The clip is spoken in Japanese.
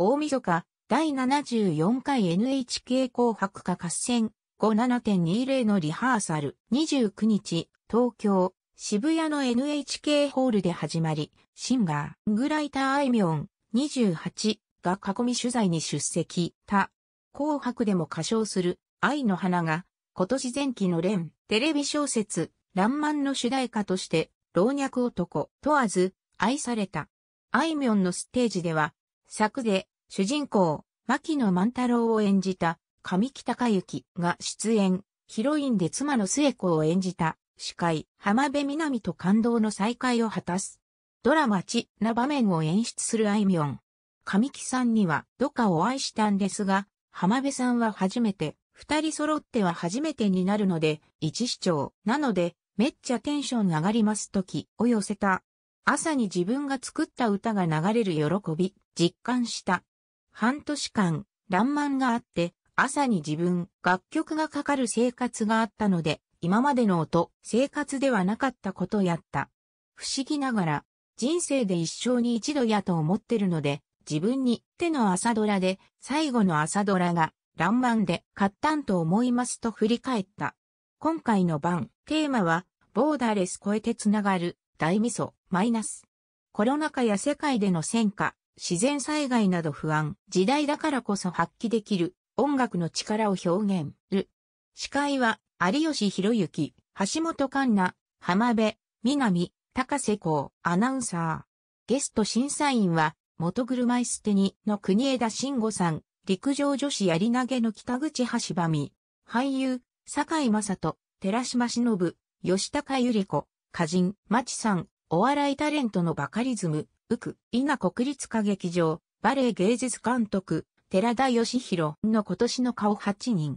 大晦日、第74回 NHK 紅白歌合戦57.20のリハーサル。29日、東京、渋谷の NHK ホールで始まり、シンガー、グライターあいみょん、28が囲み取材に出席、た。紅白でも歌唱する、愛の花が、今年前期の連、テレビ小説、ランマンの主題歌として、老若男問わず愛された。アイミョンのステージでは作で、主人公、牧野万太郎を演じた、上木隆之が出演、ヒロインで妻の末子を演じた、司会、浜辺美波と感動の再会を果たす。ドラマチな場面を演出するあいみょん。上木さんにはどかを愛したんですが、浜辺さんは初めて、二人揃っては初めてになるので、一視聴なので、めっちゃテンション上がりますときを寄せた。朝に自分が作った歌が流れる喜び、実感した。半年間、乱漫があって、朝に自分、楽曲がかかる生活があったので、今までの音、生活ではなかったことやった。不思議ながら、人生で一生に一度やと思ってるので、自分に手の朝ドラで、最後の朝ドラが、乱漫で買ったんと思いますと振り返った。今回の晩、テーマは、ボーダーレス超えてつながる、大味噌、マイナス。コロナ禍や世界での戦火、自然災害など不安、時代だからこそ発揮できる音楽の力を表現、る。司会は、有吉博之、橋本環奈、浜辺、南、高瀬孝、アナウンサー。ゲスト審査員は、元車椅子テニの国枝慎吾さん、陸上女子やり投げの北口橋場美、俳優、坂井正人、寺島忍、吉高由里子、歌人、マチさん、お笑いタレントのバカリズム、ウク、賀国立歌劇場、バレエ芸術監督、寺田義弘の今年の顔8人。